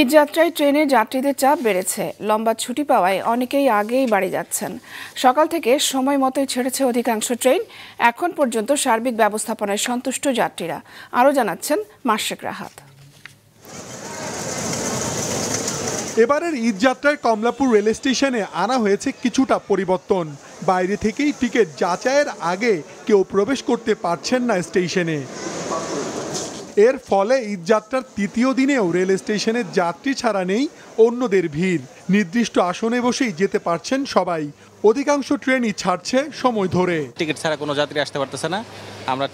ঈদযাত্রায় ট্রেনে যাত্রীদের চাপ বেড়েছে লম্বা ছুটি পাওয়ায় অনেকেই আগেই বাড়ি যাচ্ছেন সকাল থেকে সময় মতোই ছেড়েছে অধিকাংশ ট্রেন এখন পর্যন্ত সার্বিক ব্যবস্থাপনায় সন্তুষ্ট যাত্রীরা আরও জানাচ্ছেন মার্শেক রাহাত এবারের ঈদযাত্রায় কমলাপুর রেল স্টেশনে আনা হয়েছে কিছুটা পরিবর্তন বাইরে থেকেই টিকিট যাচাইয়ের আগে কেউ প্রবেশ করতে পারছেন না স্টেশনে এর ফলে ঈদযাত্রার তৃতীয় দিনেও রেল স্টেশনের যাত্রী ছাড়া নেই অন্যদের ভিড় নির্দিষ্ট আসনে বসেই যেতে পারছেন সবাই অধিকাংশ ট্রেনই ছাড়ছে সময় ধরে টিকিট ছাড়া কোনো যাত্রী আসতে পারতেছে না আমরা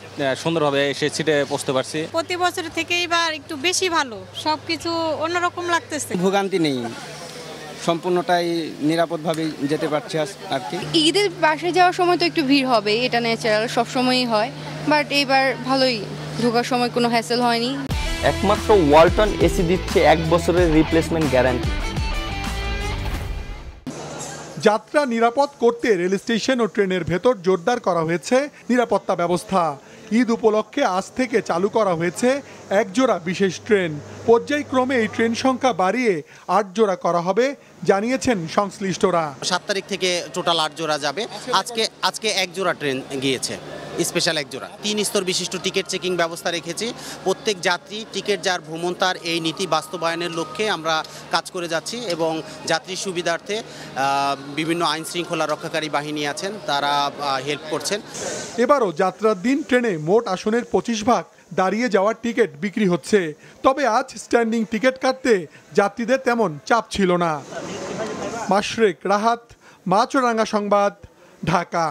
সুন্দরভাবে এসে সিটে পৌঁছতে পারছি প্রতি বছর থেকে এবার একটু বেশি ভালো সব কিছু অন্যরকম লাগতেছে ভোগান্তি নেই সম্পূর্ণটাই নিরাপদভাবেই যেতে পারছে আর কি ঈদের বাসে যাওয়ার সময় তো একটু ভিড় হবে এটা ন্যাচারাল সবসময়ই হয় বাট এইবার ভালোই ঢোকার সময় কোনো হ্যাসেল হয়নি একমাত্র ওয়ালটন এসি দিচ্ছে এক বছরের রিপ্লেসমেন্ট গ্যারান্টি যাত্রা নিরাপদ করতে রেল স্টেশন ও ট্রেনের ভেতর জোরদার করা হয়েছে নিরাপত্তা ব্যবস্থা ঈদ উপলক্ষে আজ থেকে চালু করা হয়েছে একজোড়া বিশেষ ট্রেন পর্যায়ক্রমে এই ট্রেন সংখ্যা বাড়িয়ে আট জোড়া করা হবে জানিয়েছেন সংশ্লিষ্টরা সাত তারিখ থেকে টোটাল আট জোড়া যাবে আজকে আজকে এক জোড়া ট্রেন গিয়েছে স্পেশাল এক জোড়া তিন স্তর বিশিষ্ট টিকিট চেকিং ব্যবস্থা রেখেছি প্রত্যেক যাত্রী টিকিট যার ভ্রমণ তার এই নীতি বাস্তবায়নের লক্ষ্যে আমরা কাজ করে যাচ্ছি এবং যাত্রীর সুবিধার্থে বিভিন্ন আইন শৃঙ্খলা রক্ষাকারী বাহিনী আছেন তারা হেল্প করছেন এবারও যাত্রার দিন ট্রেনে মোট আসনের পঁচিশ ভাগ দাঁড়িয়ে যাওয়ার টিকিট বিক্রি হচ্ছে তবে আজ স্ট্যান্ডিং টিকিট কাটতে যাত্রীদের তেমন চাপ ছিল না মাশরেক রাহাত মাছরাঙ্গা সংবাদ ঢাকা